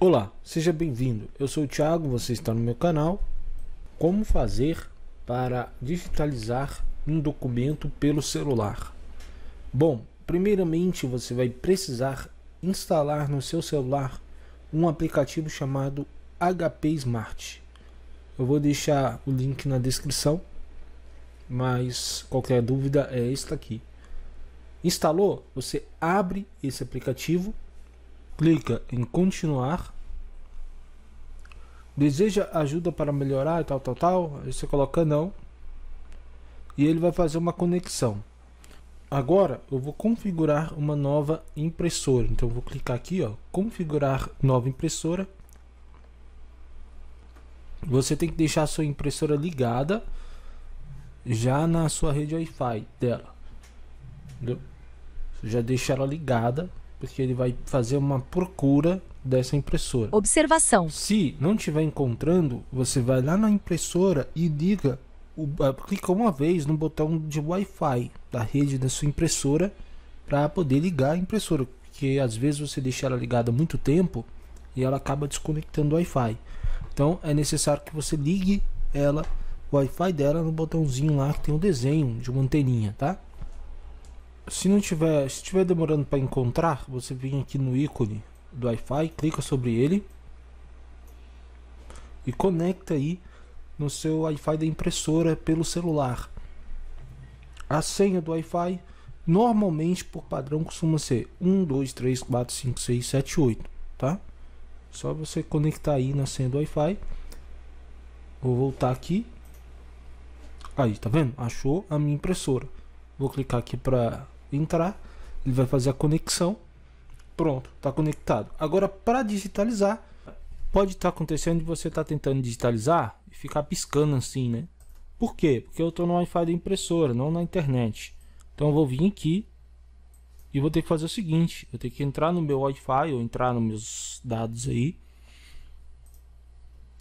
Olá, seja bem-vindo. Eu sou o Thiago, você está no meu canal. Como fazer para digitalizar um documento pelo celular? Bom, primeiramente você vai precisar instalar no seu celular um aplicativo chamado HP Smart. Eu vou deixar o link na descrição, mas qualquer dúvida é esta aqui. Instalou? Você abre esse aplicativo clica em continuar. Deseja ajuda para melhorar e tal, tal, tal. Aí você coloca não. E ele vai fazer uma conexão. Agora eu vou configurar uma nova impressora. Então eu vou clicar aqui, ó, configurar nova impressora. Você tem que deixar a sua impressora ligada já na sua rede Wi-Fi dela. Entendeu? Você já deixa ela ligada porque ele vai fazer uma procura dessa impressora. Observação. Se não estiver encontrando, você vai lá na impressora e liga, o, clica uma vez no botão de Wi-Fi da rede da sua impressora para poder ligar a impressora, porque às vezes você deixa ela ligada muito tempo e ela acaba desconectando o Wi-Fi. Então é necessário que você ligue ela, o Wi-Fi dela no botãozinho lá que tem o um desenho de uma anteninha, tá? Se não tiver, se tiver demorando para encontrar, você vem aqui no ícone do Wi-Fi, clica sobre ele e conecta aí no seu Wi-Fi da impressora pelo celular. A senha do Wi-Fi normalmente por padrão costuma ser 1 2 3 4 5 6 7 8, tá? Só você conectar aí na senha do Wi-Fi. Vou voltar aqui. Aí, tá vendo? Achou a minha impressora. Vou clicar aqui para entrar, ele vai fazer a conexão. Pronto, está conectado. Agora, para digitalizar, pode estar tá acontecendo de você estar tá tentando digitalizar e ficar piscando assim, né? Por quê? Porque eu estou no Wi-Fi da impressora, não na internet. Então eu vou vir aqui e vou ter que fazer o seguinte: eu tenho que entrar no meu Wi-Fi ou entrar nos meus dados aí.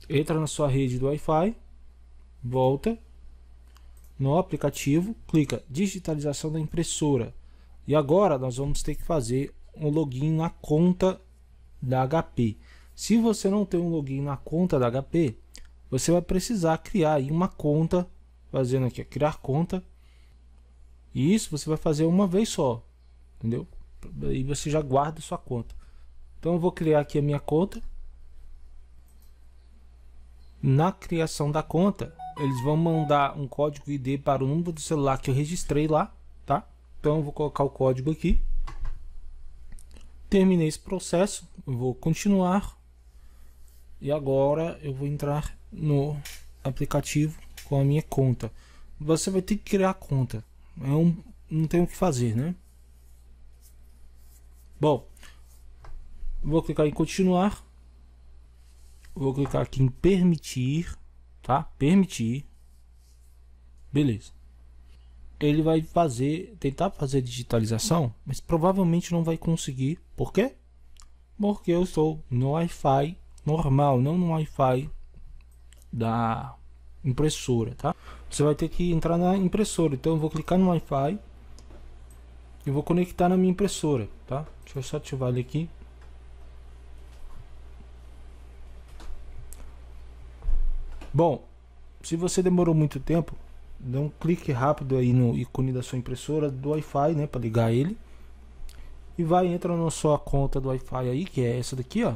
Entra na sua rede do Wi-Fi, volta no aplicativo, clica digitalização da impressora. E agora nós vamos ter que fazer um login na conta da HP. Se você não tem um login na conta da HP, você vai precisar criar uma conta, fazendo aqui, criar conta. E isso você vai fazer uma vez só, entendeu? E você já guarda sua conta. Então eu vou criar aqui a minha conta. Na criação da conta, eles vão mandar um código ID para o número do celular que eu registrei lá então vou colocar o código aqui. Terminei esse processo, vou continuar. E agora eu vou entrar no aplicativo com a minha conta. Você vai ter que criar a conta. É um, não tem o que fazer, né? Bom, vou clicar em continuar. Vou clicar aqui em permitir, tá? Permitir. Beleza ele vai fazer, tentar fazer digitalização, mas provavelmente não vai conseguir. Por quê? Porque eu estou no Wi-Fi normal, não no Wi-Fi da impressora, tá? Você vai ter que entrar na impressora. Então eu vou clicar no Wi-Fi e vou conectar na minha impressora, tá? Deixa eu só ativar ele aqui. Bom, se você demorou muito tempo, dá um clique rápido aí no ícone da sua impressora do Wi-Fi, né, para ligar ele. E vai entra na sua conta do Wi-Fi aí, que é essa daqui, ó.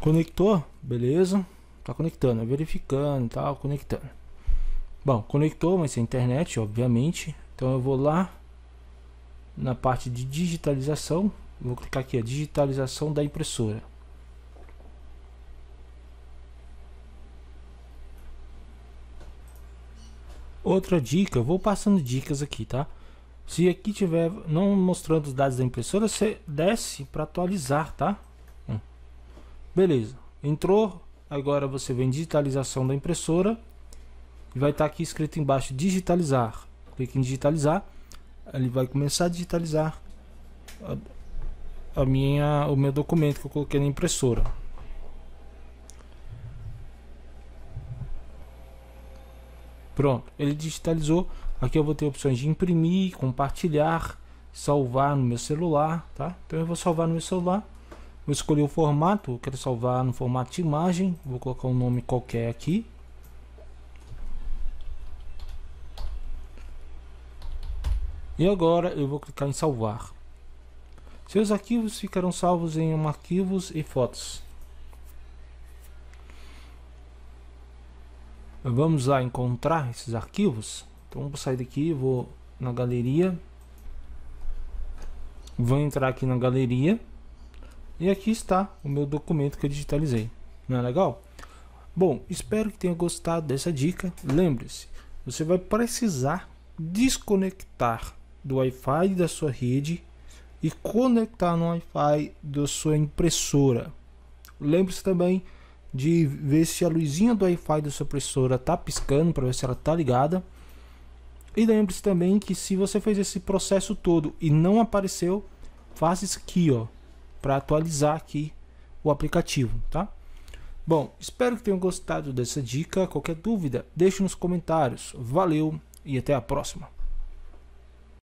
Conectou, beleza? Tá conectando, é verificando, tal, conectando. Bom, conectou, mas é internet, obviamente. Então eu vou lá na parte de digitalização, vou clicar aqui a digitalização da impressora. Outra dica, vou passando dicas aqui, tá? Se aqui tiver não mostrando os dados da impressora, você desce para atualizar, tá? Hum. Beleza. Entrou, agora você vem digitalização da impressora e vai estar tá aqui escrito embaixo digitalizar. Clique em digitalizar. Ele vai começar a digitalizar a minha o meu documento que eu coloquei na impressora. Pronto, ele digitalizou. Aqui eu vou ter opções de imprimir, compartilhar, salvar no meu celular, tá? Então eu vou salvar no meu celular. Vou escolher o formato, eu quero salvar no formato de imagem. Vou colocar um nome qualquer aqui. E agora eu vou clicar em salvar. Seus arquivos ficarão salvos em arquivos e fotos. Vamos lá encontrar esses arquivos. Então vou sair daqui, vou na galeria. Vou entrar aqui na galeria. E aqui está o meu documento que eu digitalizei. Não é legal? Bom, espero que tenha gostado dessa dica. Lembre-se, você vai precisar desconectar do Wi-Fi da sua rede e conectar no Wi-Fi da sua impressora. Lembre-se também de ver se a luzinha do Wi-Fi da sua impressora está piscando para ver se ela está ligada. E lembre-se também que se você fez esse processo todo e não apareceu, faça isso aqui, ó, para atualizar aqui o aplicativo, tá? Bom, espero que tenham gostado dessa dica. Qualquer dúvida, deixe nos comentários. Valeu e até a próxima.